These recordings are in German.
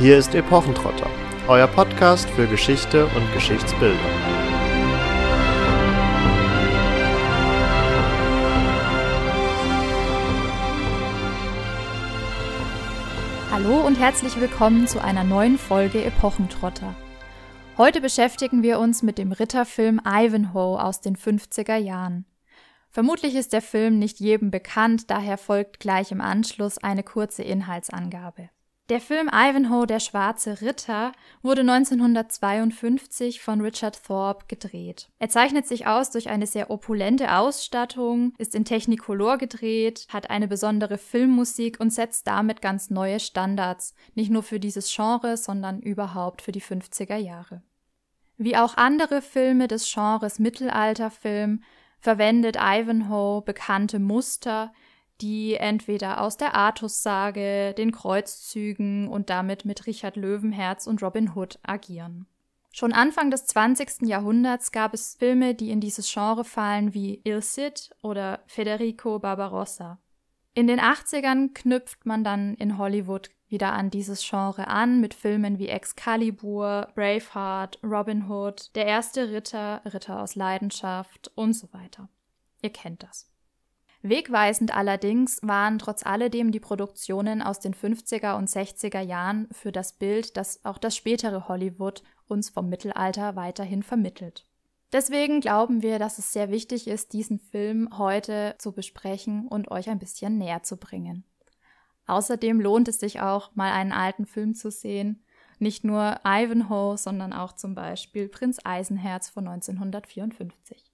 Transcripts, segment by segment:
Hier ist Epochentrotter, euer Podcast für Geschichte und Geschichtsbilder. Hallo und herzlich willkommen zu einer neuen Folge Epochentrotter. Heute beschäftigen wir uns mit dem Ritterfilm Ivanhoe aus den 50er Jahren. Vermutlich ist der Film nicht jedem bekannt, daher folgt gleich im Anschluss eine kurze Inhaltsangabe. Der Film Ivanhoe, der schwarze Ritter, wurde 1952 von Richard Thorpe gedreht. Er zeichnet sich aus durch eine sehr opulente Ausstattung, ist in Technicolor gedreht, hat eine besondere Filmmusik und setzt damit ganz neue Standards, nicht nur für dieses Genre, sondern überhaupt für die 50er Jahre. Wie auch andere Filme des Genres Mittelalterfilm verwendet Ivanhoe bekannte Muster, die entweder aus der Artus-Sage, den Kreuzzügen und damit mit Richard Löwenherz und Robin Hood agieren. Schon Anfang des 20. Jahrhunderts gab es Filme, die in dieses Genre fallen, wie Il Cid oder Federico Barbarossa. In den 80ern knüpft man dann in Hollywood wieder an dieses Genre an mit Filmen wie Excalibur, Braveheart, Robin Hood, Der erste Ritter, Ritter aus Leidenschaft und so weiter. Ihr kennt das. Wegweisend allerdings waren trotz alledem die Produktionen aus den 50er und 60er Jahren für das Bild, das auch das spätere Hollywood uns vom Mittelalter weiterhin vermittelt. Deswegen glauben wir, dass es sehr wichtig ist, diesen Film heute zu besprechen und euch ein bisschen näher zu bringen. Außerdem lohnt es sich auch, mal einen alten Film zu sehen. Nicht nur Ivanhoe, sondern auch zum Beispiel Prinz Eisenherz von 1954.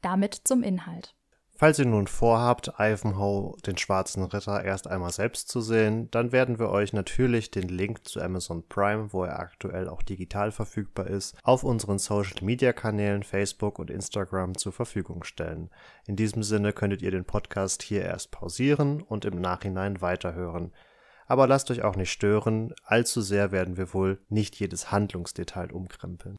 Damit zum Inhalt. Falls ihr nun vorhabt, Ivanhoe, den schwarzen Ritter, erst einmal selbst zu sehen, dann werden wir euch natürlich den Link zu Amazon Prime, wo er aktuell auch digital verfügbar ist, auf unseren Social-Media-Kanälen Facebook und Instagram zur Verfügung stellen. In diesem Sinne könntet ihr den Podcast hier erst pausieren und im Nachhinein weiterhören. Aber lasst euch auch nicht stören, allzu sehr werden wir wohl nicht jedes Handlungsdetail umkrempeln.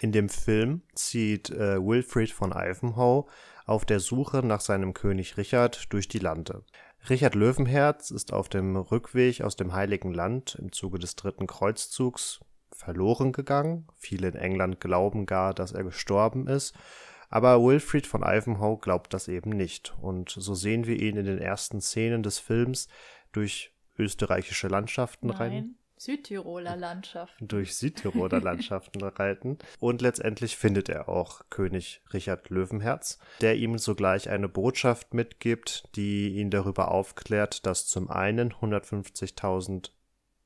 In dem Film zieht äh, Wilfried von Ivanhoe auf der Suche nach seinem König Richard durch die Lande. Richard Löwenherz ist auf dem Rückweg aus dem Heiligen Land im Zuge des dritten Kreuzzugs verloren gegangen. Viele in England glauben gar, dass er gestorben ist, aber Wilfried von Ivanhoe glaubt das eben nicht. Und so sehen wir ihn in den ersten Szenen des Films durch österreichische Landschaften Nein. rein. Südtiroler Landschaften. Durch Südtiroler Landschaften reiten. Und letztendlich findet er auch König Richard Löwenherz, der ihm sogleich eine Botschaft mitgibt, die ihn darüber aufklärt, dass zum einen 150.000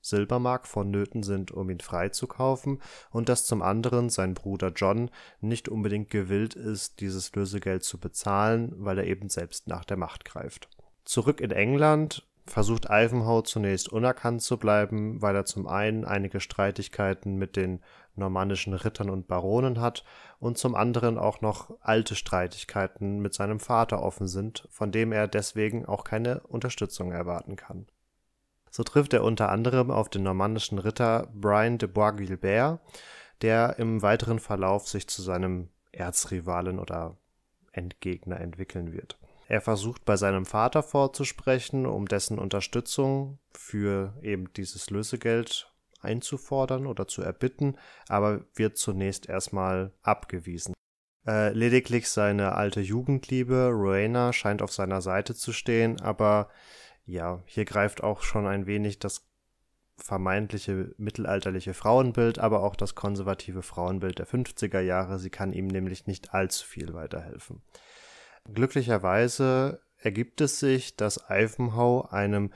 Silbermark vonnöten sind, um ihn freizukaufen, und dass zum anderen sein Bruder John nicht unbedingt gewillt ist, dieses Lösegeld zu bezahlen, weil er eben selbst nach der Macht greift. Zurück in England versucht Ivanhoe zunächst unerkannt zu bleiben, weil er zum einen einige Streitigkeiten mit den normannischen Rittern und Baronen hat und zum anderen auch noch alte Streitigkeiten mit seinem Vater offen sind, von dem er deswegen auch keine Unterstützung erwarten kann. So trifft er unter anderem auf den normannischen Ritter Brian de Bois-Guilbert, der im weiteren Verlauf sich zu seinem Erzrivalen oder Endgegner entwickeln wird. Er versucht bei seinem Vater vorzusprechen, um dessen Unterstützung für eben dieses Lösegeld einzufordern oder zu erbitten, aber wird zunächst erstmal abgewiesen. Äh, lediglich seine alte Jugendliebe Rowena scheint auf seiner Seite zu stehen, aber ja, hier greift auch schon ein wenig das vermeintliche mittelalterliche Frauenbild, aber auch das konservative Frauenbild der 50er Jahre. Sie kann ihm nämlich nicht allzu viel weiterhelfen. Glücklicherweise ergibt es sich, dass Eisenhow einem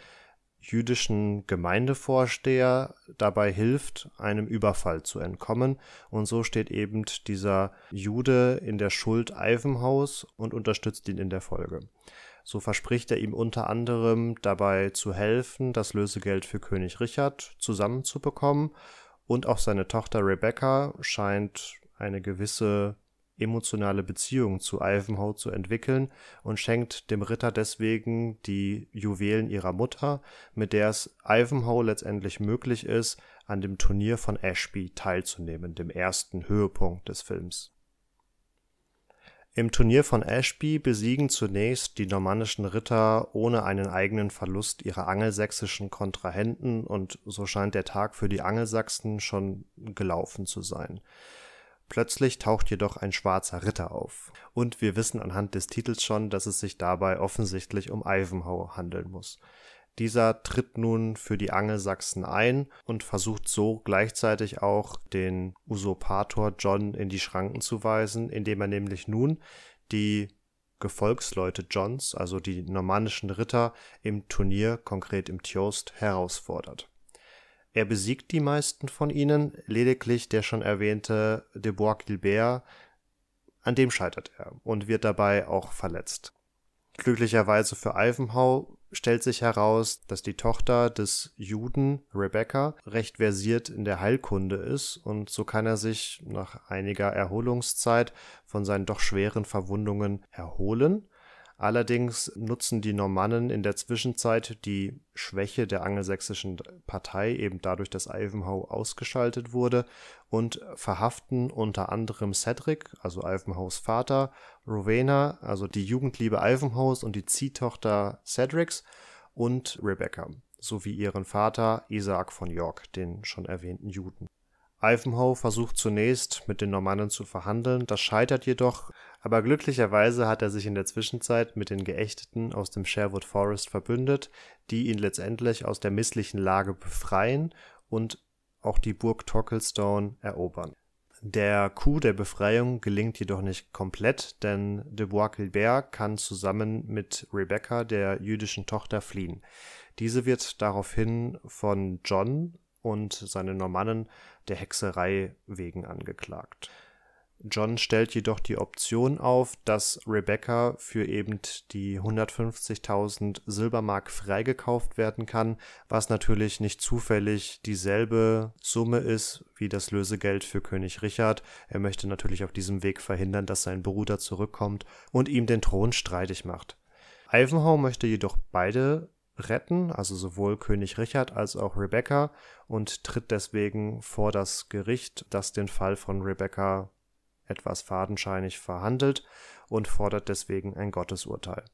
jüdischen Gemeindevorsteher dabei hilft, einem Überfall zu entkommen. Und so steht eben dieser Jude in der Schuld Eifenhaus und unterstützt ihn in der Folge. So verspricht er ihm unter anderem dabei zu helfen, das Lösegeld für König Richard zusammenzubekommen. Und auch seine Tochter Rebecca scheint eine gewisse emotionale Beziehung zu Ivanhoe zu entwickeln und schenkt dem Ritter deswegen die Juwelen ihrer Mutter, mit der es Ivanhoe letztendlich möglich ist, an dem Turnier von Ashby teilzunehmen, dem ersten Höhepunkt des Films. Im Turnier von Ashby besiegen zunächst die normannischen Ritter ohne einen eigenen Verlust ihre angelsächsischen Kontrahenten und so scheint der Tag für die Angelsachsen schon gelaufen zu sein. Plötzlich taucht jedoch ein schwarzer Ritter auf. Und wir wissen anhand des Titels schon, dass es sich dabei offensichtlich um Ivanhoe handeln muss. Dieser tritt nun für die Angelsachsen ein und versucht so gleichzeitig auch den Usurpator John in die Schranken zu weisen, indem er nämlich nun die Gefolgsleute Johns, also die normannischen Ritter, im Turnier, konkret im Tjost, herausfordert. Er besiegt die meisten von ihnen, lediglich der schon erwähnte de Bois Guilbert, an dem scheitert er und wird dabei auch verletzt. Glücklicherweise für Ivanhoe stellt sich heraus, dass die Tochter des Juden, Rebecca, recht versiert in der Heilkunde ist und so kann er sich nach einiger Erholungszeit von seinen doch schweren Verwundungen erholen Allerdings nutzen die Normannen in der Zwischenzeit die Schwäche der angelsächsischen Partei eben dadurch, dass Ivanhoe ausgeschaltet wurde, und verhaften unter anderem Cedric, also Ivanhoes Vater, Rowena, also die Jugendliebe Ivanhoes und die Ziehtochter Cedrics, und Rebecca, sowie ihren Vater Isaac von York, den schon erwähnten Juden. Ivanhoe versucht zunächst, mit den Normannen zu verhandeln, das scheitert jedoch aber glücklicherweise hat er sich in der Zwischenzeit mit den Geächteten aus dem Sherwood Forest verbündet, die ihn letztendlich aus der misslichen Lage befreien und auch die Burg Tocklestone erobern. Der Coup der Befreiung gelingt jedoch nicht komplett, denn de Bois-Gilbert kann zusammen mit Rebecca, der jüdischen Tochter, fliehen. Diese wird daraufhin von John und seinen Normannen der Hexerei wegen angeklagt. John stellt jedoch die Option auf, dass Rebecca für eben die 150.000 Silbermark freigekauft werden kann, was natürlich nicht zufällig dieselbe Summe ist wie das Lösegeld für König Richard. Er möchte natürlich auf diesem Weg verhindern, dass sein Bruder zurückkommt und ihm den Thron streitig macht. Ivanhoe möchte jedoch beide retten, also sowohl König Richard als auch Rebecca, und tritt deswegen vor das Gericht, das den Fall von Rebecca etwas fadenscheinig verhandelt und fordert deswegen ein Gottesurteil.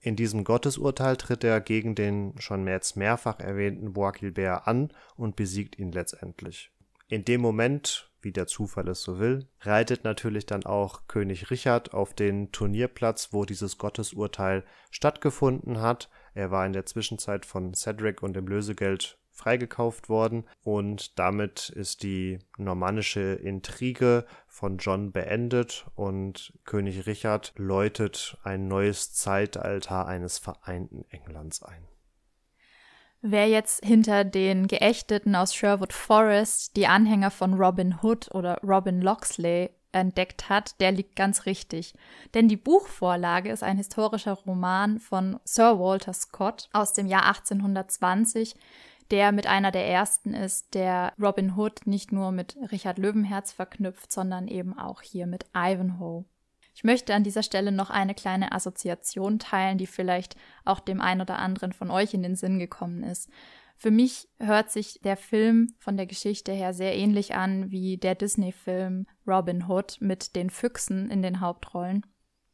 In diesem Gottesurteil tritt er gegen den schon jetzt mehrfach erwähnten Bois Boagilbert an und besiegt ihn letztendlich. In dem Moment, wie der Zufall es so will, reitet natürlich dann auch König Richard auf den Turnierplatz, wo dieses Gottesurteil stattgefunden hat. Er war in der Zwischenzeit von Cedric und dem Lösegeld freigekauft worden und damit ist die normannische Intrige von John beendet und König Richard läutet ein neues Zeitalter eines vereinten Englands ein. Wer jetzt hinter den Geächteten aus Sherwood Forest die Anhänger von Robin Hood oder Robin Locksley entdeckt hat, der liegt ganz richtig. Denn die Buchvorlage ist ein historischer Roman von Sir Walter Scott aus dem Jahr 1820, der mit einer der ersten ist, der Robin Hood nicht nur mit Richard Löwenherz verknüpft, sondern eben auch hier mit Ivanhoe. Ich möchte an dieser Stelle noch eine kleine Assoziation teilen, die vielleicht auch dem einen oder anderen von euch in den Sinn gekommen ist. Für mich hört sich der Film von der Geschichte her sehr ähnlich an wie der Disney-Film Robin Hood mit den Füchsen in den Hauptrollen.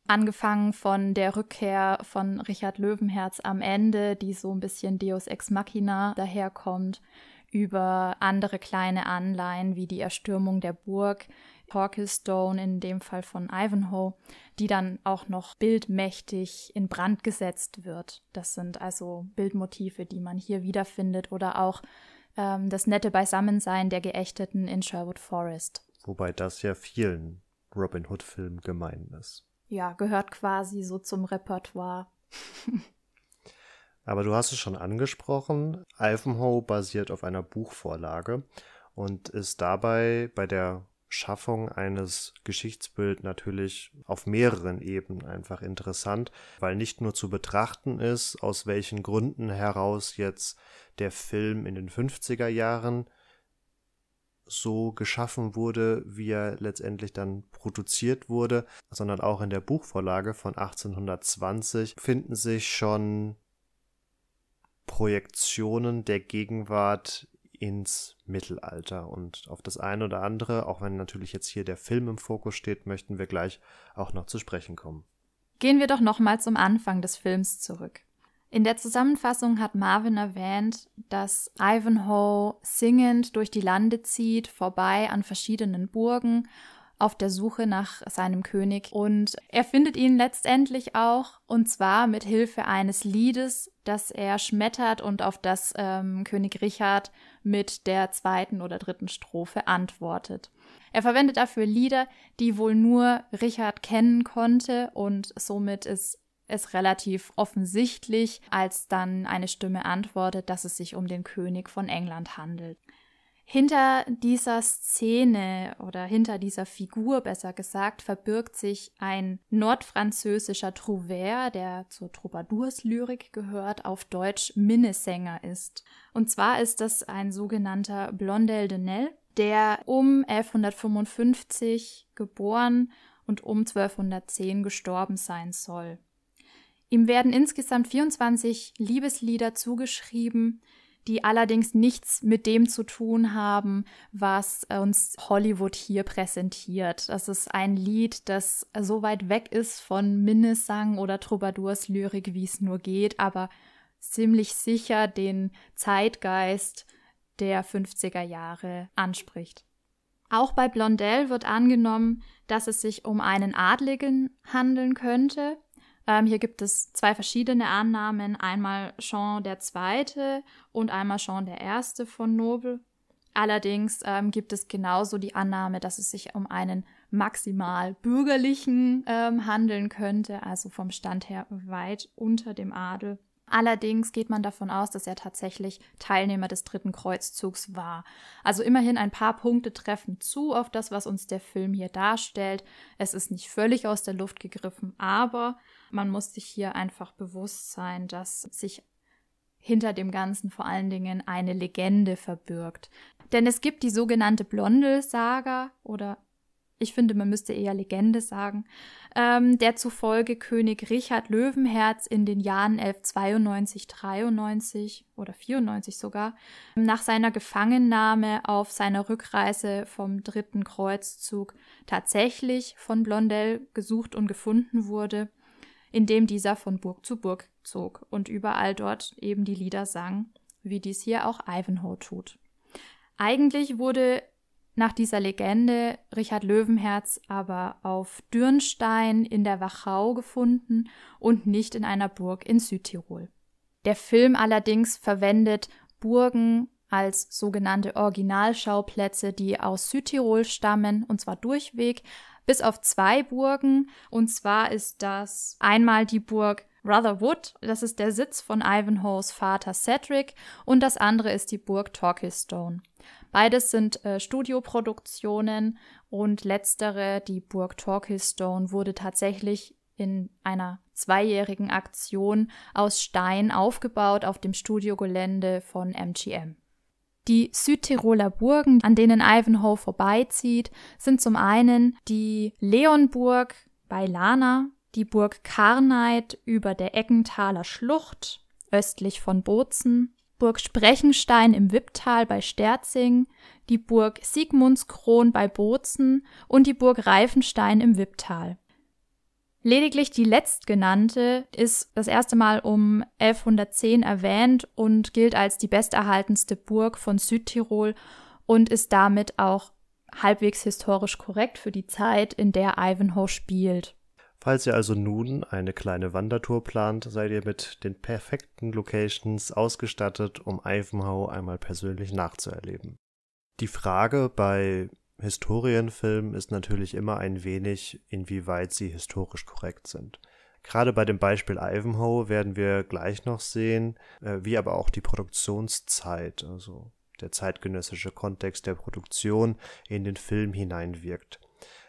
Angefangen von der Rückkehr von Richard Löwenherz am Ende, die so ein bisschen Deus Ex Machina daherkommt, über andere kleine Anleihen wie die Erstürmung der Burg, Torquilstone in dem Fall von Ivanhoe, die dann auch noch bildmächtig in Brand gesetzt wird. Das sind also Bildmotive, die man hier wiederfindet oder auch ähm, das nette Beisammensein der Geächteten in Sherwood Forest. Wobei das ja vielen Robin Hood-Filmen gemein ist ja, gehört quasi so zum Repertoire. Aber du hast es schon angesprochen, Ivanhoe basiert auf einer Buchvorlage und ist dabei bei der Schaffung eines Geschichtsbild natürlich auf mehreren Ebenen einfach interessant, weil nicht nur zu betrachten ist, aus welchen Gründen heraus jetzt der Film in den 50er Jahren so geschaffen wurde, wie er letztendlich dann produziert wurde, sondern auch in der Buchvorlage von 1820 finden sich schon Projektionen der Gegenwart ins Mittelalter und auf das eine oder andere, auch wenn natürlich jetzt hier der Film im Fokus steht, möchten wir gleich auch noch zu sprechen kommen. Gehen wir doch nochmal zum Anfang des Films zurück. In der Zusammenfassung hat Marvin erwähnt, dass Ivanhoe singend durch die Lande zieht, vorbei an verschiedenen Burgen auf der Suche nach seinem König und er findet ihn letztendlich auch und zwar mit Hilfe eines Liedes, das er schmettert und auf das ähm, König Richard mit der zweiten oder dritten Strophe antwortet. Er verwendet dafür Lieder, die wohl nur Richard kennen konnte und somit ist es relativ offensichtlich, als dann eine Stimme antwortet, dass es sich um den König von England handelt. Hinter dieser Szene oder hinter dieser Figur besser gesagt verbirgt sich ein nordfranzösischer Trouvert, der zur Troubadours-Lyrik gehört, auf Deutsch Minnesänger ist. Und zwar ist das ein sogenannter Blondel de Nel, der um 1155 geboren und um 1210 gestorben sein soll. Ihm werden insgesamt 24 Liebeslieder zugeschrieben, die allerdings nichts mit dem zu tun haben, was äh, uns Hollywood hier präsentiert. Das ist ein Lied, das so weit weg ist von Minnesang oder Troubadours Lyrik, wie es nur geht, aber ziemlich sicher den Zeitgeist der 50er Jahre anspricht. Auch bei Blondel wird angenommen, dass es sich um einen Adligen handeln könnte, ähm, hier gibt es zwei verschiedene Annahmen, einmal Jean der Zweite und einmal Jean der Erste von Nobel. Allerdings ähm, gibt es genauso die Annahme, dass es sich um einen maximal bürgerlichen ähm, handeln könnte, also vom Stand her weit unter dem Adel. Allerdings geht man davon aus, dass er tatsächlich Teilnehmer des dritten Kreuzzugs war. Also immerhin ein paar Punkte treffen zu auf das, was uns der Film hier darstellt. Es ist nicht völlig aus der Luft gegriffen, aber man muss sich hier einfach bewusst sein, dass sich hinter dem Ganzen vor allen Dingen eine Legende verbirgt. Denn es gibt die sogenannte blondel Saga oder ich finde, man müsste eher Legende sagen, ähm, der zufolge König Richard Löwenherz in den Jahren 1192, 93 oder 94 sogar ähm, nach seiner Gefangennahme auf seiner Rückreise vom dritten Kreuzzug tatsächlich von Blondel gesucht und gefunden wurde indem dieser von Burg zu Burg zog und überall dort eben die Lieder sang, wie dies hier auch Ivanhoe tut. Eigentlich wurde nach dieser Legende Richard Löwenherz aber auf Dürnstein in der Wachau gefunden und nicht in einer Burg in Südtirol. Der Film allerdings verwendet Burgen als sogenannte Originalschauplätze, die aus Südtirol stammen, und zwar durchweg, bis auf zwei Burgen. Und zwar ist das einmal die Burg Rotherwood, das ist der Sitz von Ivanhoes Vater Cedric, und das andere ist die Burg Torquilstone. Beides sind äh, Studioproduktionen und letztere, die Burg Torquilstone, wurde tatsächlich in einer zweijährigen Aktion aus Stein aufgebaut auf dem Studiogelände von MGM. Die Südtiroler Burgen, an denen Ivanhoe vorbeizieht, sind zum einen die Leonburg bei Lana, die Burg Karneid über der Eckenthaler Schlucht östlich von Bozen, Burg Sprechenstein im Wipptal bei Sterzing, die Burg Sigmundskron bei Bozen und die Burg Reifenstein im Wipptal. Lediglich die letztgenannte ist das erste Mal um 1110 erwähnt und gilt als die besterhaltenste Burg von Südtirol und ist damit auch halbwegs historisch korrekt für die Zeit, in der Ivanhoe spielt. Falls ihr also nun eine kleine Wandertour plant, seid ihr mit den perfekten Locations ausgestattet, um Ivanhoe einmal persönlich nachzuerleben. Die Frage bei Historienfilm ist natürlich immer ein wenig, inwieweit sie historisch korrekt sind. Gerade bei dem Beispiel Ivanhoe werden wir gleich noch sehen, äh, wie aber auch die Produktionszeit, also der zeitgenössische Kontext der Produktion in den Film hineinwirkt.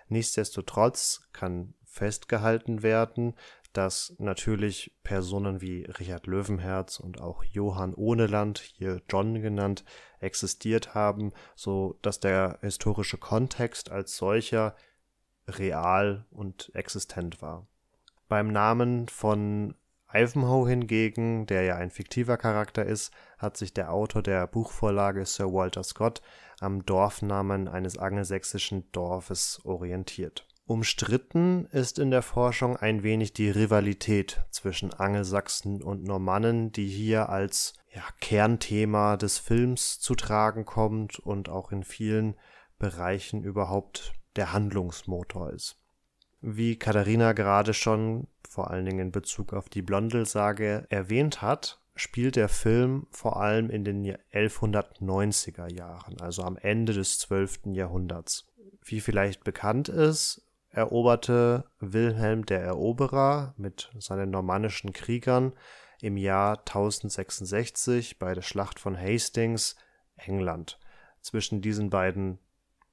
Nichtsdestotrotz kann festgehalten werden, dass natürlich Personen wie Richard Löwenherz und auch Johann Ohneland, hier John genannt, existiert haben, so dass der historische Kontext als solcher real und existent war. Beim Namen von Ivanhoe hingegen, der ja ein fiktiver Charakter ist, hat sich der Autor der Buchvorlage Sir Walter Scott am Dorfnamen eines angelsächsischen Dorfes orientiert. Umstritten ist in der Forschung ein wenig die Rivalität zwischen Angelsachsen und Normannen, die hier als ja, Kernthema des Films zu tragen kommt und auch in vielen Bereichen überhaupt der Handlungsmotor ist. Wie Katharina gerade schon, vor allen Dingen in Bezug auf die Blondelsage, erwähnt hat, spielt der Film vor allem in den 1190er Jahren, also am Ende des 12. Jahrhunderts. Wie vielleicht bekannt ist, eroberte Wilhelm der Eroberer mit seinen normannischen Kriegern im Jahr 1066 bei der Schlacht von Hastings England. Zwischen diesen beiden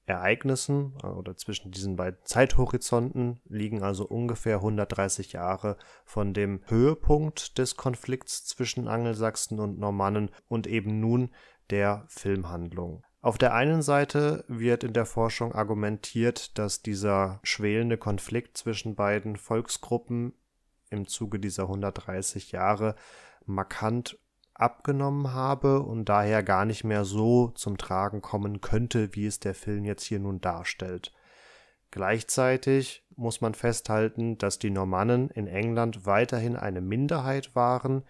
Ereignissen äh, oder zwischen diesen beiden Zeithorizonten liegen also ungefähr 130 Jahre von dem Höhepunkt des Konflikts zwischen Angelsachsen und Normannen und eben nun der Filmhandlung auf der einen Seite wird in der Forschung argumentiert, dass dieser schwelende Konflikt zwischen beiden Volksgruppen im Zuge dieser 130 Jahre markant abgenommen habe und daher gar nicht mehr so zum Tragen kommen könnte, wie es der Film jetzt hier nun darstellt. Gleichzeitig muss man festhalten, dass die Normannen in England weiterhin eine Minderheit waren,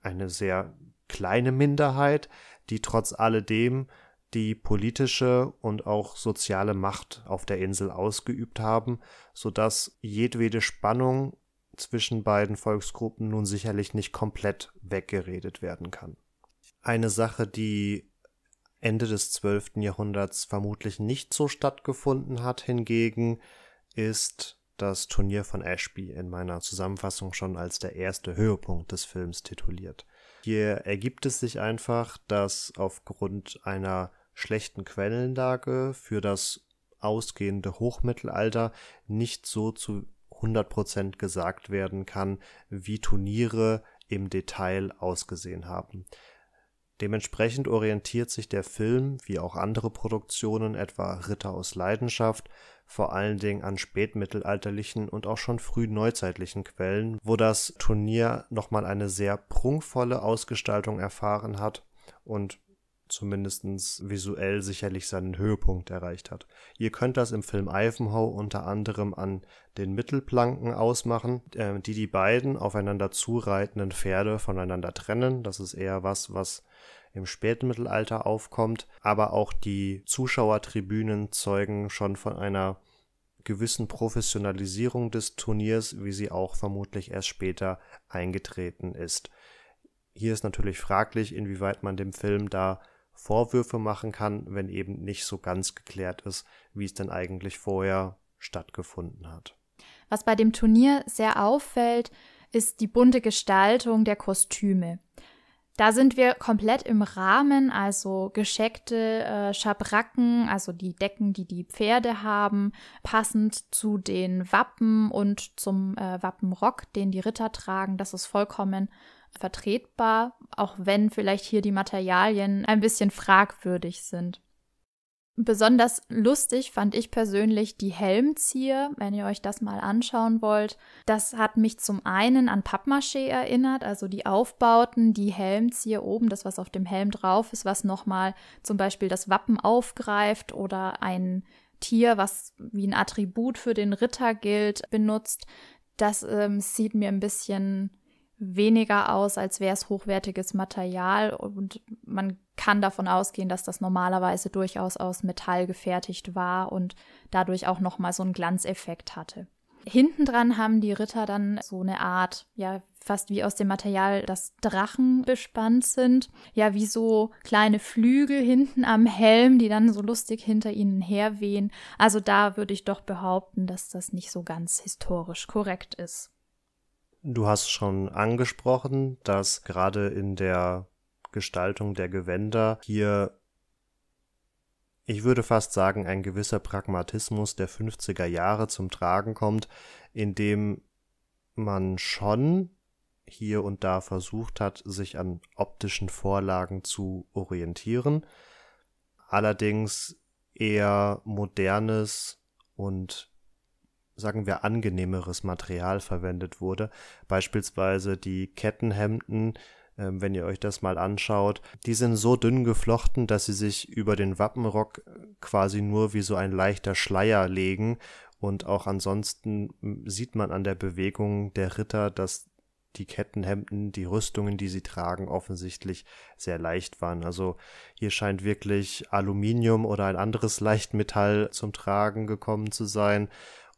eine sehr kleine Minderheit, die trotz alledem die politische und auch soziale Macht auf der Insel ausgeübt haben, sodass jedwede Spannung zwischen beiden Volksgruppen nun sicherlich nicht komplett weggeredet werden kann. Eine Sache, die Ende des 12. Jahrhunderts vermutlich nicht so stattgefunden hat, hingegen ist das Turnier von Ashby in meiner Zusammenfassung schon als der erste Höhepunkt des Films tituliert. Hier ergibt es sich einfach, dass aufgrund einer schlechten Quellenlage für das ausgehende Hochmittelalter nicht so zu 100% gesagt werden kann, wie Turniere im Detail ausgesehen haben. Dementsprechend orientiert sich der Film, wie auch andere Produktionen, etwa Ritter aus Leidenschaft, vor allen Dingen an spätmittelalterlichen und auch schon frühneuzeitlichen Quellen, wo das Turnier nochmal eine sehr prunkvolle Ausgestaltung erfahren hat und zumindest visuell sicherlich seinen Höhepunkt erreicht hat. Ihr könnt das im Film Ivanhoe unter anderem an den Mittelplanken ausmachen, ähm, die die beiden aufeinander zureitenden Pferde voneinander trennen. Das ist eher was, was im späten Mittelalter aufkommt. Aber auch die Zuschauertribünen zeugen schon von einer gewissen Professionalisierung des Turniers, wie sie auch vermutlich erst später eingetreten ist. Hier ist natürlich fraglich, inwieweit man dem Film da Vorwürfe machen kann, wenn eben nicht so ganz geklärt ist, wie es denn eigentlich vorher stattgefunden hat. Was bei dem Turnier sehr auffällt, ist die bunte Gestaltung der Kostüme. Da sind wir komplett im Rahmen, also gescheckte äh, Schabracken, also die Decken, die die Pferde haben, passend zu den Wappen und zum äh, Wappenrock, den die Ritter tragen. Das ist vollkommen vertretbar, auch wenn vielleicht hier die Materialien ein bisschen fragwürdig sind. Besonders lustig fand ich persönlich die Helmzieher, wenn ihr euch das mal anschauen wollt. Das hat mich zum einen an Pappmaché erinnert, also die Aufbauten, die Helmzieher oben, das was auf dem Helm drauf ist, was nochmal zum Beispiel das Wappen aufgreift oder ein Tier, was wie ein Attribut für den Ritter gilt, benutzt. Das ähm, sieht mir ein bisschen weniger aus, als wäre es hochwertiges Material und man kann davon ausgehen, dass das normalerweise durchaus aus Metall gefertigt war und dadurch auch nochmal so einen Glanzeffekt hatte. Hinten dran haben die Ritter dann so eine Art, ja, fast wie aus dem Material, dass Drachen bespannt sind. Ja, wie so kleine Flügel hinten am Helm, die dann so lustig hinter ihnen herwehen. Also da würde ich doch behaupten, dass das nicht so ganz historisch korrekt ist. Du hast schon angesprochen, dass gerade in der Gestaltung der Gewänder hier, ich würde fast sagen, ein gewisser Pragmatismus der 50er Jahre zum Tragen kommt, indem man schon hier und da versucht hat, sich an optischen Vorlagen zu orientieren, allerdings eher modernes und sagen wir, angenehmeres Material verwendet wurde. Beispielsweise die Kettenhemden, ähm, wenn ihr euch das mal anschaut. Die sind so dünn geflochten, dass sie sich über den Wappenrock äh, quasi nur wie so ein leichter Schleier legen. Und auch ansonsten sieht man an der Bewegung der Ritter, dass die Kettenhemden, die Rüstungen, die sie tragen, offensichtlich sehr leicht waren. Also hier scheint wirklich Aluminium oder ein anderes Leichtmetall zum Tragen gekommen zu sein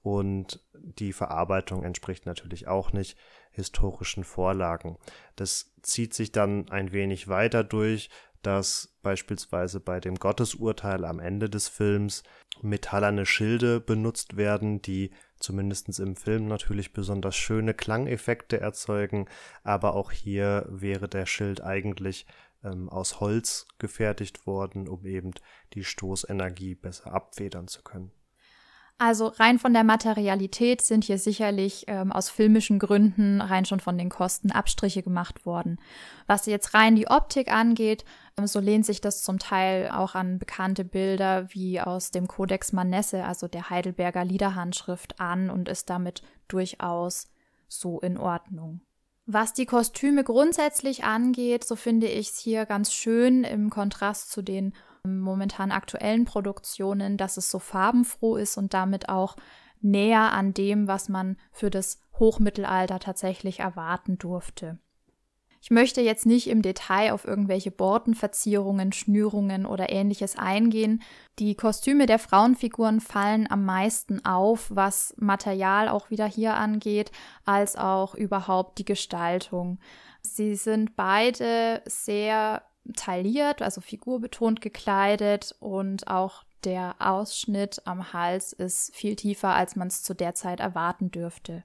und die Verarbeitung entspricht natürlich auch nicht historischen Vorlagen. Das zieht sich dann ein wenig weiter durch, dass beispielsweise bei dem Gottesurteil am Ende des Films metallerne Schilde benutzt werden, die zumindest im Film natürlich besonders schöne Klangeffekte erzeugen, aber auch hier wäre der Schild eigentlich ähm, aus Holz gefertigt worden, um eben die Stoßenergie besser abfedern zu können. Also rein von der Materialität sind hier sicherlich ähm, aus filmischen Gründen rein schon von den Kosten Abstriche gemacht worden. Was jetzt rein die Optik angeht, ähm, so lehnt sich das zum Teil auch an bekannte Bilder wie aus dem Codex Manesse, also der Heidelberger Liederhandschrift, an und ist damit durchaus so in Ordnung. Was die Kostüme grundsätzlich angeht, so finde ich es hier ganz schön im Kontrast zu den momentan aktuellen Produktionen, dass es so farbenfroh ist und damit auch näher an dem, was man für das Hochmittelalter tatsächlich erwarten durfte. Ich möchte jetzt nicht im Detail auf irgendwelche Bortenverzierungen, Schnürungen oder ähnliches eingehen. Die Kostüme der Frauenfiguren fallen am meisten auf, was Material auch wieder hier angeht, als auch überhaupt die Gestaltung. Sie sind beide sehr tailliert, also figurbetont gekleidet und auch der Ausschnitt am Hals ist viel tiefer, als man es zu der Zeit erwarten dürfte.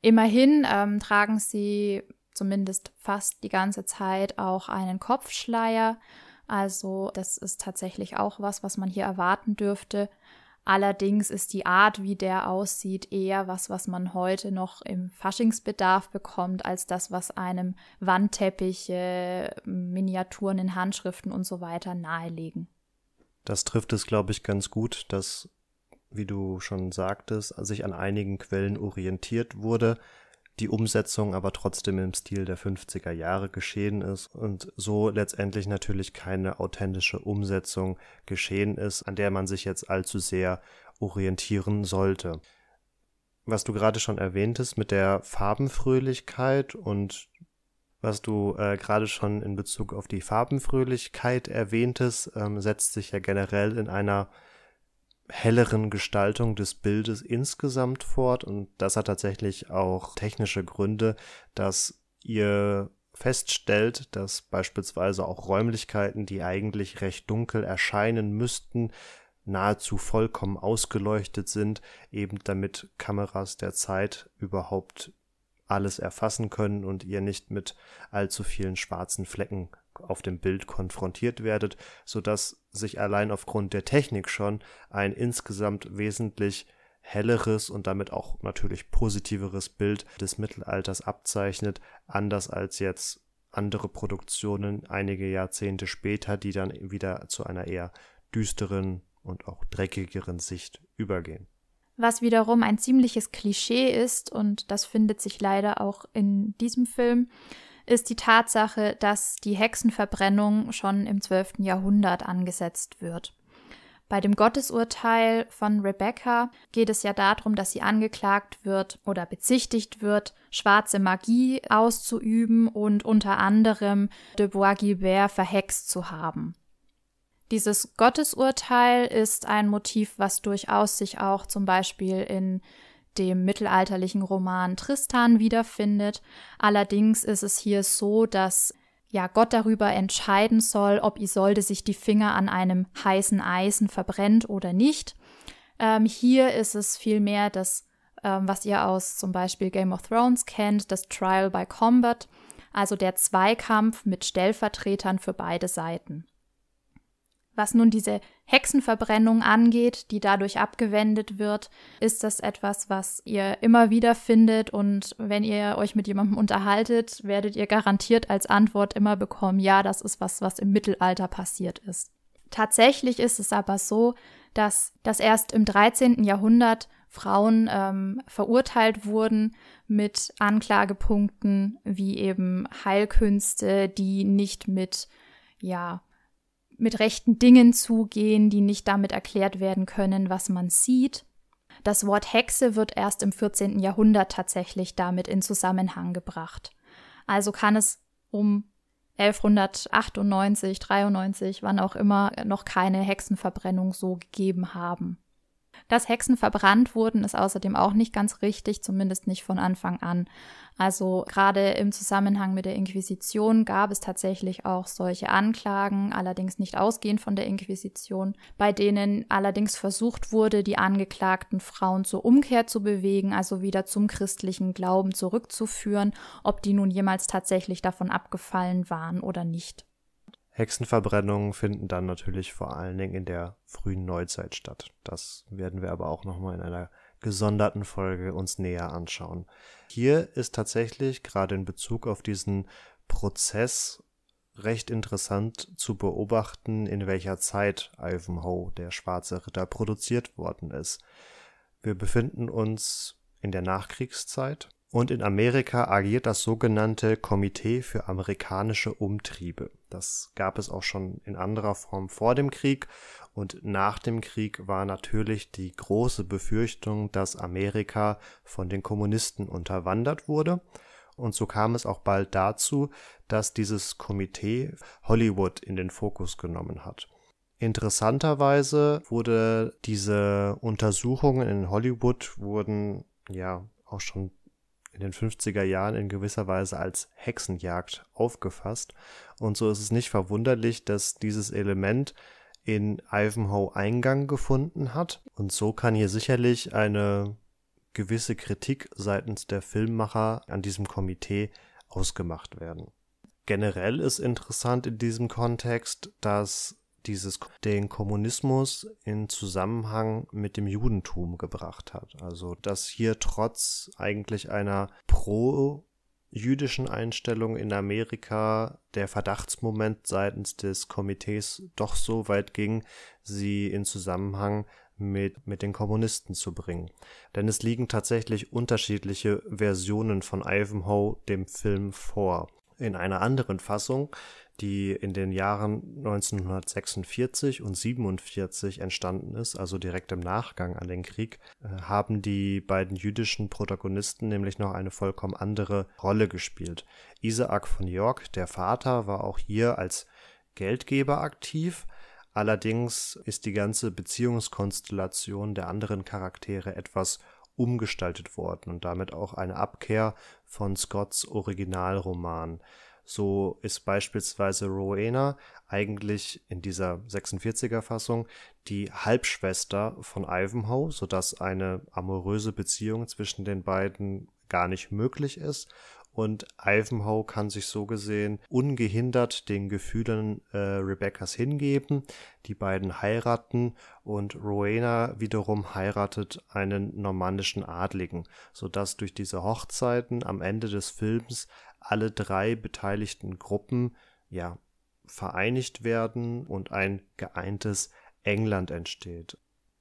Immerhin ähm, tragen sie zumindest fast die ganze Zeit auch einen Kopfschleier. Also das ist tatsächlich auch was, was man hier erwarten dürfte. Allerdings ist die Art, wie der aussieht, eher was, was man heute noch im Faschingsbedarf bekommt, als das, was einem Wandteppiche, Miniaturen in Handschriften und so weiter nahelegen. Das trifft es, glaube ich, ganz gut, dass, wie du schon sagtest, sich an einigen Quellen orientiert wurde die Umsetzung aber trotzdem im Stil der 50er Jahre geschehen ist und so letztendlich natürlich keine authentische Umsetzung geschehen ist, an der man sich jetzt allzu sehr orientieren sollte. Was du gerade schon erwähntest mit der Farbenfröhlichkeit und was du äh, gerade schon in Bezug auf die Farbenfröhlichkeit erwähntest, ähm, setzt sich ja generell in einer helleren Gestaltung des Bildes insgesamt fort. Und das hat tatsächlich auch technische Gründe, dass ihr feststellt, dass beispielsweise auch Räumlichkeiten, die eigentlich recht dunkel erscheinen müssten, nahezu vollkommen ausgeleuchtet sind, eben damit Kameras der Zeit überhaupt alles erfassen können und ihr nicht mit allzu vielen schwarzen Flecken auf dem Bild konfrontiert werdet, sodass sich allein aufgrund der Technik schon ein insgesamt wesentlich helleres und damit auch natürlich positiveres Bild des Mittelalters abzeichnet, anders als jetzt andere Produktionen einige Jahrzehnte später, die dann wieder zu einer eher düsteren und auch dreckigeren Sicht übergehen. Was wiederum ein ziemliches Klischee ist, und das findet sich leider auch in diesem Film, ist die Tatsache, dass die Hexenverbrennung schon im 12. Jahrhundert angesetzt wird. Bei dem Gottesurteil von Rebecca geht es ja darum, dass sie angeklagt wird oder bezichtigt wird, schwarze Magie auszuüben und unter anderem de bois Guilbert verhext zu haben. Dieses Gottesurteil ist ein Motiv, was durchaus sich auch zum Beispiel in dem mittelalterlichen Roman Tristan wiederfindet. Allerdings ist es hier so, dass ja Gott darüber entscheiden soll, ob Isolde sich die Finger an einem heißen Eisen verbrennt oder nicht. Ähm, hier ist es vielmehr das, ähm, was ihr aus zum Beispiel Game of Thrones kennt, das Trial by Combat, also der Zweikampf mit Stellvertretern für beide Seiten. Was nun diese Hexenverbrennung angeht, die dadurch abgewendet wird, ist das etwas, was ihr immer wieder findet und wenn ihr euch mit jemandem unterhaltet, werdet ihr garantiert als Antwort immer bekommen, ja, das ist was, was im Mittelalter passiert ist. Tatsächlich ist es aber so, dass das erst im 13. Jahrhundert Frauen ähm, verurteilt wurden mit Anklagepunkten wie eben Heilkünste, die nicht mit ja, mit rechten Dingen zugehen, die nicht damit erklärt werden können, was man sieht. Das Wort Hexe wird erst im 14. Jahrhundert tatsächlich damit in Zusammenhang gebracht. Also kann es um 1198, 93, wann auch immer, noch keine Hexenverbrennung so gegeben haben. Dass Hexen verbrannt wurden, ist außerdem auch nicht ganz richtig, zumindest nicht von Anfang an. Also gerade im Zusammenhang mit der Inquisition gab es tatsächlich auch solche Anklagen, allerdings nicht ausgehend von der Inquisition, bei denen allerdings versucht wurde, die angeklagten Frauen zur Umkehr zu bewegen, also wieder zum christlichen Glauben zurückzuführen, ob die nun jemals tatsächlich davon abgefallen waren oder nicht. Hexenverbrennungen finden dann natürlich vor allen Dingen in der frühen Neuzeit statt. Das werden wir aber auch nochmal in einer gesonderten Folge uns näher anschauen. Hier ist tatsächlich gerade in Bezug auf diesen Prozess recht interessant zu beobachten, in welcher Zeit Ivanhoe, der schwarze Ritter, produziert worden ist. Wir befinden uns in der Nachkriegszeit und in Amerika agiert das sogenannte Komitee für amerikanische Umtriebe. Das gab es auch schon in anderer Form vor dem Krieg und nach dem Krieg war natürlich die große Befürchtung, dass Amerika von den Kommunisten unterwandert wurde. Und so kam es auch bald dazu, dass dieses Komitee Hollywood in den Fokus genommen hat. Interessanterweise wurde diese Untersuchungen in Hollywood wurden ja auch schon in den 50er Jahren in gewisser Weise als Hexenjagd aufgefasst. Und so ist es nicht verwunderlich, dass dieses Element in Ivanhoe Eingang gefunden hat. Und so kann hier sicherlich eine gewisse Kritik seitens der Filmmacher an diesem Komitee ausgemacht werden. Generell ist interessant in diesem Kontext, dass dieses, den Kommunismus in Zusammenhang mit dem Judentum gebracht hat. Also, dass hier trotz eigentlich einer pro jüdischen Einstellung in Amerika der Verdachtsmoment seitens des Komitees doch so weit ging, sie in Zusammenhang mit, mit den Kommunisten zu bringen. Denn es liegen tatsächlich unterschiedliche Versionen von Ivanhoe dem Film vor. In einer anderen Fassung die in den Jahren 1946 und 47 entstanden ist, also direkt im Nachgang an den Krieg, äh, haben die beiden jüdischen Protagonisten nämlich noch eine vollkommen andere Rolle gespielt. Isaac von York, der Vater, war auch hier als Geldgeber aktiv, allerdings ist die ganze Beziehungskonstellation der anderen Charaktere etwas umgestaltet worden und damit auch eine Abkehr von Scotts Originalroman. So ist beispielsweise Rowena eigentlich in dieser 46er Fassung die Halbschwester von Ivanhoe, sodass eine amoröse Beziehung zwischen den beiden gar nicht möglich ist. Und Ivanhoe kann sich so gesehen ungehindert den Gefühlen äh, Rebeccas hingeben. Die beiden heiraten und Rowena wiederum heiratet einen normannischen Adligen, sodass durch diese Hochzeiten am Ende des Films alle drei beteiligten Gruppen ja vereinigt werden und ein geeintes England entsteht.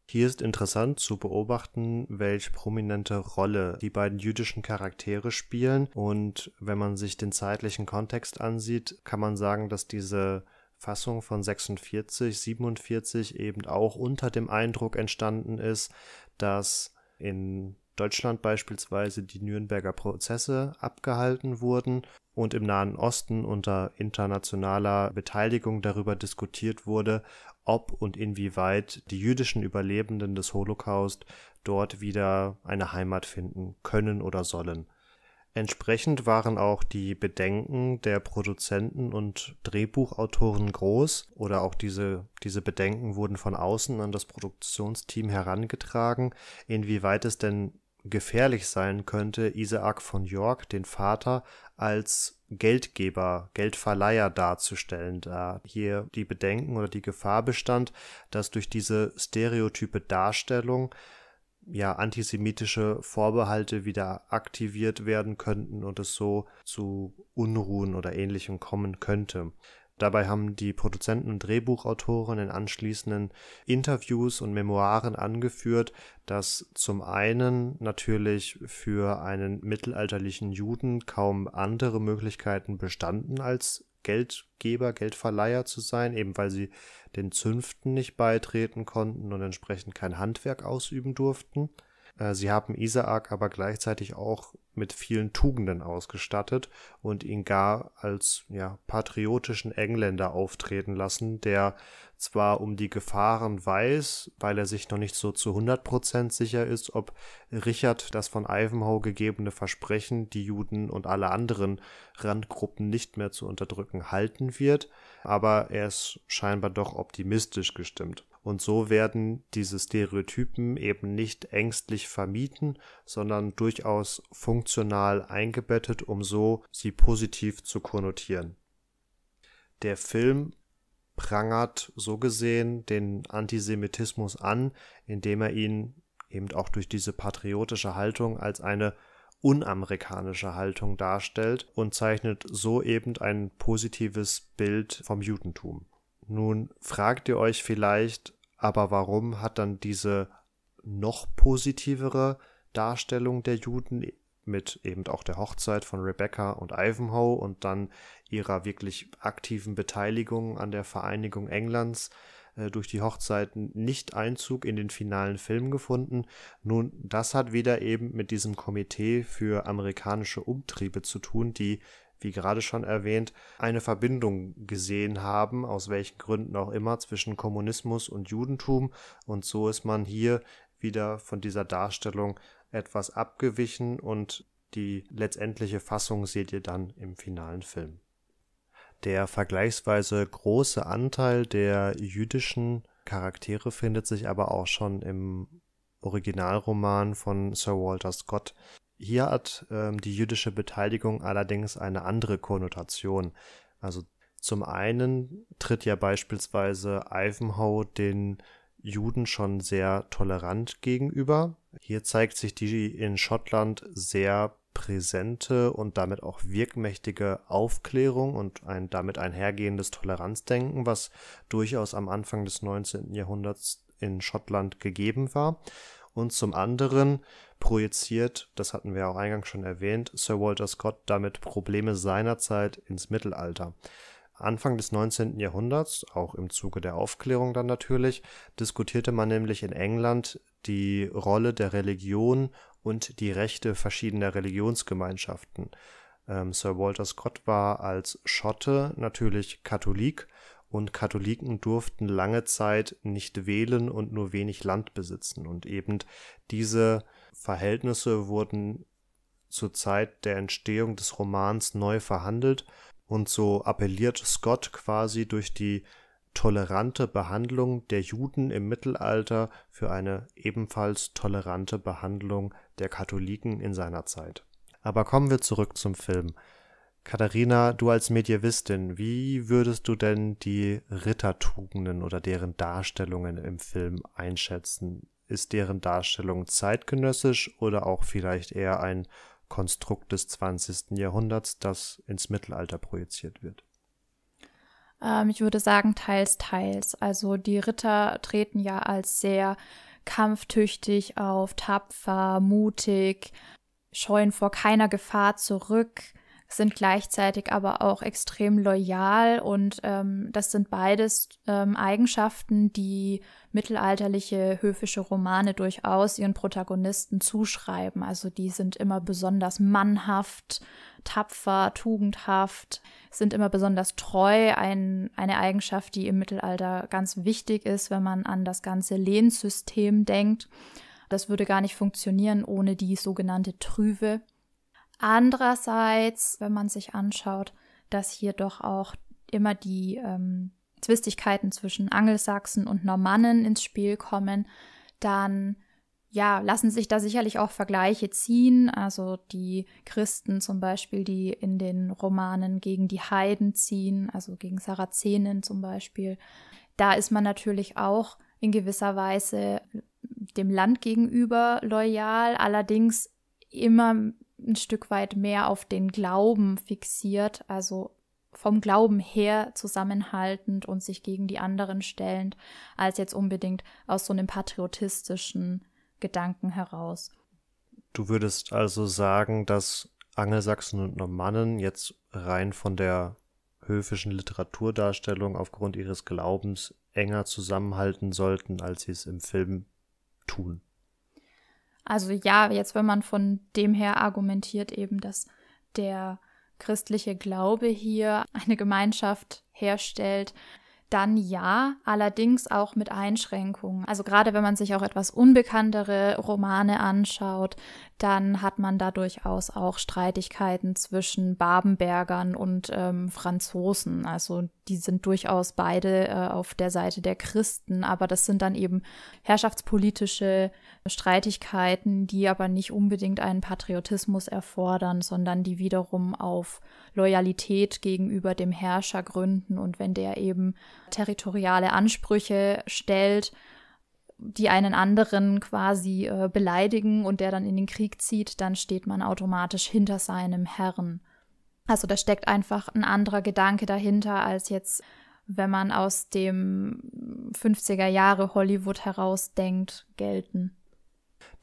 Hier ist interessant zu beobachten, welch prominente Rolle die beiden jüdischen Charaktere spielen und wenn man sich den zeitlichen Kontext ansieht, kann man sagen, dass diese Fassung von 46, 47 eben auch unter dem Eindruck entstanden ist, dass in Deutschland beispielsweise die Nürnberger Prozesse abgehalten wurden und im Nahen Osten unter internationaler Beteiligung darüber diskutiert wurde, ob und inwieweit die jüdischen Überlebenden des Holocaust dort wieder eine Heimat finden können oder sollen. Entsprechend waren auch die Bedenken der Produzenten und Drehbuchautoren groß oder auch diese, diese Bedenken wurden von außen an das Produktionsteam herangetragen, inwieweit es denn gefährlich sein könnte, Isaac von York, den Vater, als Geldgeber, Geldverleiher darzustellen, da hier die Bedenken oder die Gefahr bestand, dass durch diese stereotype Darstellung ja antisemitische Vorbehalte wieder aktiviert werden könnten und es so zu Unruhen oder ähnlichem kommen könnte. Dabei haben die Produzenten und Drehbuchautoren in anschließenden Interviews und Memoiren angeführt, dass zum einen natürlich für einen mittelalterlichen Juden kaum andere Möglichkeiten bestanden, als Geldgeber, Geldverleiher zu sein, eben weil sie den Zünften nicht beitreten konnten und entsprechend kein Handwerk ausüben durften. Äh, sie haben Isaak aber gleichzeitig auch mit vielen Tugenden ausgestattet und ihn gar als ja, patriotischen Engländer auftreten lassen, der zwar um die Gefahren weiß, weil er sich noch nicht so zu 100% sicher ist, ob Richard das von Ivanhoe gegebene Versprechen, die Juden und alle anderen Randgruppen nicht mehr zu unterdrücken, halten wird, aber er ist scheinbar doch optimistisch gestimmt. Und so werden diese Stereotypen eben nicht ängstlich vermieden, sondern durchaus funktional eingebettet, um so sie positiv zu konnotieren. Der Film prangert so gesehen den Antisemitismus an, indem er ihn eben auch durch diese patriotische Haltung als eine unamerikanische Haltung darstellt und zeichnet so eben ein positives Bild vom Judentum. Nun fragt ihr euch vielleicht, aber warum hat dann diese noch positivere Darstellung der Juden mit eben auch der Hochzeit von Rebecca und Ivanhoe und dann ihrer wirklich aktiven Beteiligung an der Vereinigung Englands äh, durch die Hochzeiten nicht Einzug in den finalen Film gefunden. Nun, das hat wieder eben mit diesem Komitee für amerikanische Umtriebe zu tun, die wie gerade schon erwähnt, eine Verbindung gesehen haben, aus welchen Gründen auch immer, zwischen Kommunismus und Judentum. Und so ist man hier wieder von dieser Darstellung etwas abgewichen und die letztendliche Fassung seht ihr dann im finalen Film. Der vergleichsweise große Anteil der jüdischen Charaktere findet sich aber auch schon im Originalroman von Sir Walter Scott hier hat ähm, die jüdische Beteiligung allerdings eine andere Konnotation. Also zum einen tritt ja beispielsweise Ivanhoe den Juden schon sehr tolerant gegenüber. Hier zeigt sich die in Schottland sehr präsente und damit auch wirkmächtige Aufklärung und ein damit einhergehendes Toleranzdenken, was durchaus am Anfang des 19. Jahrhunderts in Schottland gegeben war. Und zum anderen projiziert, das hatten wir auch eingangs schon erwähnt, Sir Walter Scott damit Probleme seinerzeit ins Mittelalter. Anfang des 19. Jahrhunderts, auch im Zuge der Aufklärung dann natürlich, diskutierte man nämlich in England die Rolle der Religion und die Rechte verschiedener Religionsgemeinschaften. Ähm, Sir Walter Scott war als Schotte natürlich Katholik und Katholiken durften lange Zeit nicht wählen und nur wenig Land besitzen und eben diese Verhältnisse wurden zur Zeit der Entstehung des Romans neu verhandelt und so appelliert Scott quasi durch die tolerante Behandlung der Juden im Mittelalter für eine ebenfalls tolerante Behandlung der Katholiken in seiner Zeit. Aber kommen wir zurück zum Film. Katharina, du als Medievistin, wie würdest du denn die Rittertugenden oder deren Darstellungen im Film einschätzen? ist deren Darstellung zeitgenössisch oder auch vielleicht eher ein Konstrukt des 20. Jahrhunderts, das ins Mittelalter projiziert wird? Ähm, ich würde sagen, teils, teils. Also die Ritter treten ja als sehr kampftüchtig auf, tapfer, mutig, scheuen vor keiner Gefahr zurück sind gleichzeitig aber auch extrem loyal und ähm, das sind beides ähm, Eigenschaften, die mittelalterliche höfische Romane durchaus ihren Protagonisten zuschreiben. Also die sind immer besonders mannhaft, tapfer, tugendhaft, sind immer besonders treu, ein, eine Eigenschaft, die im Mittelalter ganz wichtig ist, wenn man an das ganze Lehnsystem denkt. Das würde gar nicht funktionieren ohne die sogenannte Trüve. Andererseits, wenn man sich anschaut, dass hier doch auch immer die ähm, Zwistigkeiten zwischen Angelsachsen und Normannen ins Spiel kommen, dann ja, lassen sich da sicherlich auch Vergleiche ziehen. Also die Christen zum Beispiel, die in den Romanen gegen die Heiden ziehen, also gegen Sarazenen zum Beispiel. Da ist man natürlich auch in gewisser Weise dem Land gegenüber loyal, allerdings immer ein Stück weit mehr auf den Glauben fixiert, also vom Glauben her zusammenhaltend und sich gegen die anderen stellend, als jetzt unbedingt aus so einem patriotistischen Gedanken heraus. Du würdest also sagen, dass Angelsachsen und Normannen jetzt rein von der höfischen Literaturdarstellung aufgrund ihres Glaubens enger zusammenhalten sollten, als sie es im Film tun. Also ja, jetzt wenn man von dem her argumentiert eben, dass der christliche Glaube hier eine Gemeinschaft herstellt, dann ja, allerdings auch mit Einschränkungen. Also gerade wenn man sich auch etwas unbekanntere Romane anschaut, dann hat man da durchaus auch Streitigkeiten zwischen Babenbergern und ähm, Franzosen. Also die sind durchaus beide äh, auf der Seite der Christen, aber das sind dann eben herrschaftspolitische Streitigkeiten, die aber nicht unbedingt einen Patriotismus erfordern, sondern die wiederum auf Loyalität gegenüber dem Herrscher gründen und wenn der eben territoriale Ansprüche stellt, die einen anderen quasi äh, beleidigen und der dann in den Krieg zieht, dann steht man automatisch hinter seinem Herrn. Also da steckt einfach ein anderer Gedanke dahinter, als jetzt, wenn man aus dem 50er Jahre Hollywood herausdenkt, gelten.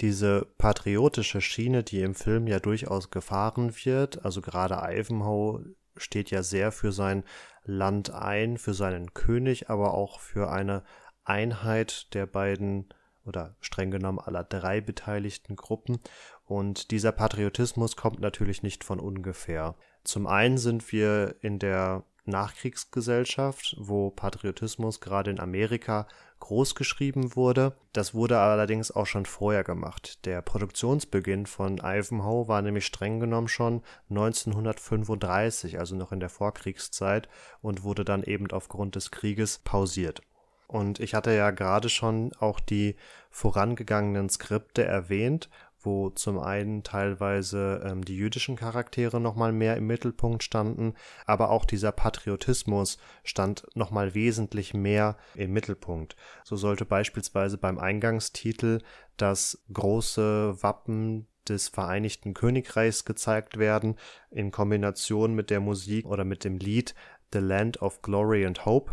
Diese patriotische Schiene, die im Film ja durchaus gefahren wird, also gerade Ivanhoe steht ja sehr für sein Land ein, für seinen König, aber auch für eine Einheit der beiden oder streng genommen aller drei beteiligten Gruppen. Und dieser Patriotismus kommt natürlich nicht von ungefähr. Zum einen sind wir in der Nachkriegsgesellschaft, wo Patriotismus gerade in Amerika großgeschrieben wurde. Das wurde allerdings auch schon vorher gemacht. Der Produktionsbeginn von Ivanhoe war nämlich streng genommen schon 1935, also noch in der Vorkriegszeit, und wurde dann eben aufgrund des Krieges pausiert. Und ich hatte ja gerade schon auch die vorangegangenen Skripte erwähnt wo zum einen teilweise ähm, die jüdischen Charaktere nochmal mehr im Mittelpunkt standen, aber auch dieser Patriotismus stand nochmal wesentlich mehr im Mittelpunkt. So sollte beispielsweise beim Eingangstitel das große Wappen des Vereinigten Königreichs gezeigt werden, in Kombination mit der Musik oder mit dem Lied The Land of Glory and Hope.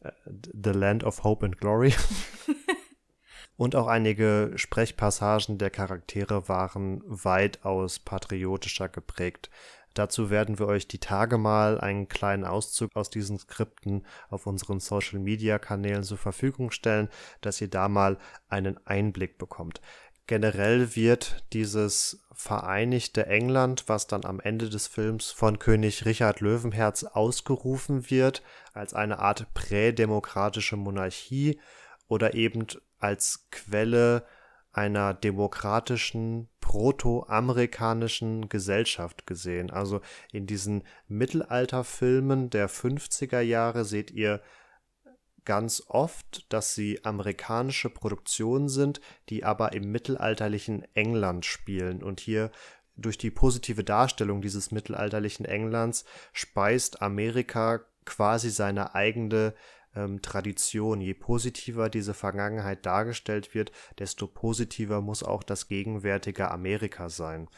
Äh, The Land of Hope and Glory. Und auch einige Sprechpassagen der Charaktere waren weitaus patriotischer geprägt. Dazu werden wir euch die Tage mal einen kleinen Auszug aus diesen Skripten auf unseren Social Media Kanälen zur Verfügung stellen, dass ihr da mal einen Einblick bekommt. Generell wird dieses vereinigte England, was dann am Ende des Films von König Richard Löwenherz ausgerufen wird, als eine Art prädemokratische Monarchie oder eben als Quelle einer demokratischen, protoamerikanischen Gesellschaft gesehen. Also in diesen Mittelalterfilmen der 50er Jahre seht ihr ganz oft, dass sie amerikanische Produktionen sind, die aber im mittelalterlichen England spielen. Und hier durch die positive Darstellung dieses mittelalterlichen Englands speist Amerika quasi seine eigene ähm, Tradition. Je positiver diese Vergangenheit dargestellt wird, desto positiver muss auch das gegenwärtige Amerika sein.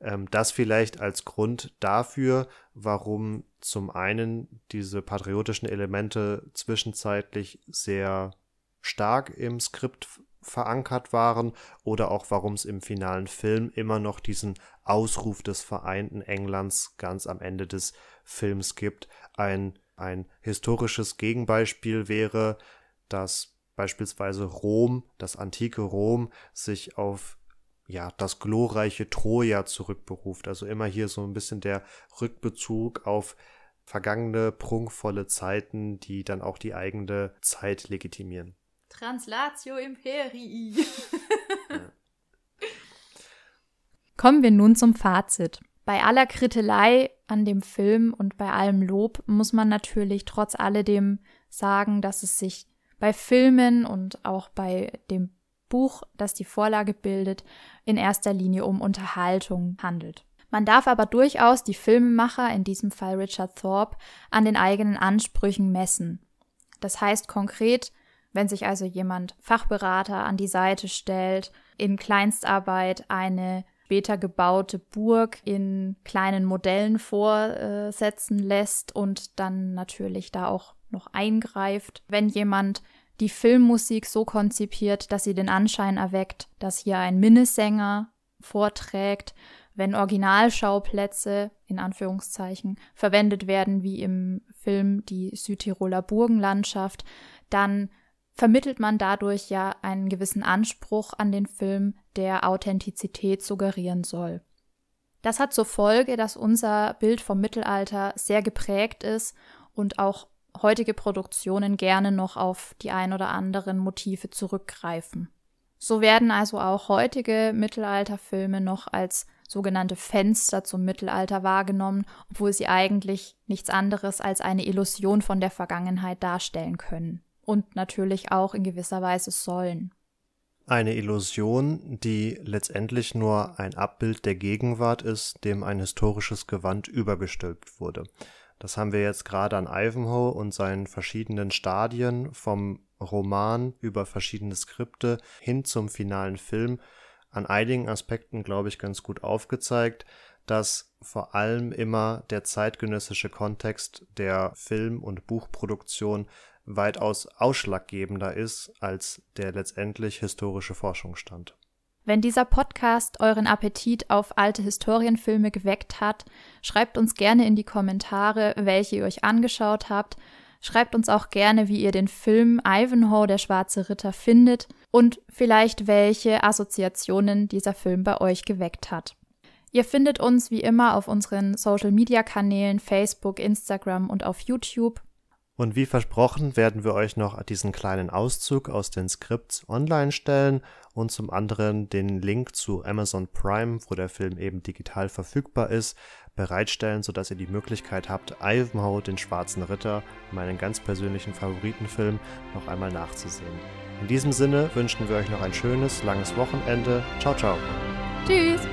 Ähm, das vielleicht als Grund dafür, warum zum einen diese patriotischen Elemente zwischenzeitlich sehr stark im Skript verankert waren oder auch warum es im finalen Film immer noch diesen Ausruf des vereinten Englands ganz am Ende des Films gibt. Ein ein historisches Gegenbeispiel wäre, dass beispielsweise Rom, das antike Rom, sich auf ja, das glorreiche Troja zurückberuft. Also immer hier so ein bisschen der Rückbezug auf vergangene prunkvolle Zeiten, die dann auch die eigene Zeit legitimieren. Translatio Imperii. ja. Kommen wir nun zum Fazit. Bei aller Krittelei an dem Film und bei allem Lob muss man natürlich trotz alledem sagen, dass es sich bei Filmen und auch bei dem Buch, das die Vorlage bildet, in erster Linie um Unterhaltung handelt. Man darf aber durchaus die Filmemacher, in diesem Fall Richard Thorpe, an den eigenen Ansprüchen messen. Das heißt konkret, wenn sich also jemand Fachberater an die Seite stellt, in Kleinstarbeit eine später gebaute Burg in kleinen Modellen vorsetzen lässt und dann natürlich da auch noch eingreift, wenn jemand die Filmmusik so konzipiert, dass sie den Anschein erweckt, dass hier ein Minnesänger vorträgt, wenn Originalschauplätze in Anführungszeichen verwendet werden, wie im Film die Südtiroler Burgenlandschaft, dann vermittelt man dadurch ja einen gewissen Anspruch an den Film, der Authentizität suggerieren soll. Das hat zur Folge, dass unser Bild vom Mittelalter sehr geprägt ist und auch heutige Produktionen gerne noch auf die ein oder anderen Motive zurückgreifen. So werden also auch heutige Mittelalterfilme noch als sogenannte Fenster zum Mittelalter wahrgenommen, obwohl sie eigentlich nichts anderes als eine Illusion von der Vergangenheit darstellen können und natürlich auch in gewisser Weise sollen. Eine Illusion, die letztendlich nur ein Abbild der Gegenwart ist, dem ein historisches Gewand übergestülpt wurde. Das haben wir jetzt gerade an Ivanhoe und seinen verschiedenen Stadien vom Roman über verschiedene Skripte hin zum finalen Film an einigen Aspekten, glaube ich, ganz gut aufgezeigt, dass vor allem immer der zeitgenössische Kontext der Film- und Buchproduktion weitaus ausschlaggebender ist als der letztendlich historische Forschungsstand. Wenn dieser Podcast euren Appetit auf alte Historienfilme geweckt hat, schreibt uns gerne in die Kommentare, welche ihr euch angeschaut habt. Schreibt uns auch gerne, wie ihr den Film Ivanhoe, der schwarze Ritter, findet und vielleicht welche Assoziationen dieser Film bei euch geweckt hat. Ihr findet uns wie immer auf unseren Social-Media-Kanälen Facebook, Instagram und auf YouTube. Und wie versprochen werden wir euch noch diesen kleinen Auszug aus den Skripts online stellen und zum anderen den Link zu Amazon Prime, wo der Film eben digital verfügbar ist, bereitstellen, sodass ihr die Möglichkeit habt, Ivanhoe, den Schwarzen Ritter, meinen ganz persönlichen Favoritenfilm, noch einmal nachzusehen. In diesem Sinne wünschen wir euch noch ein schönes, langes Wochenende. Ciao, ciao. Tschüss.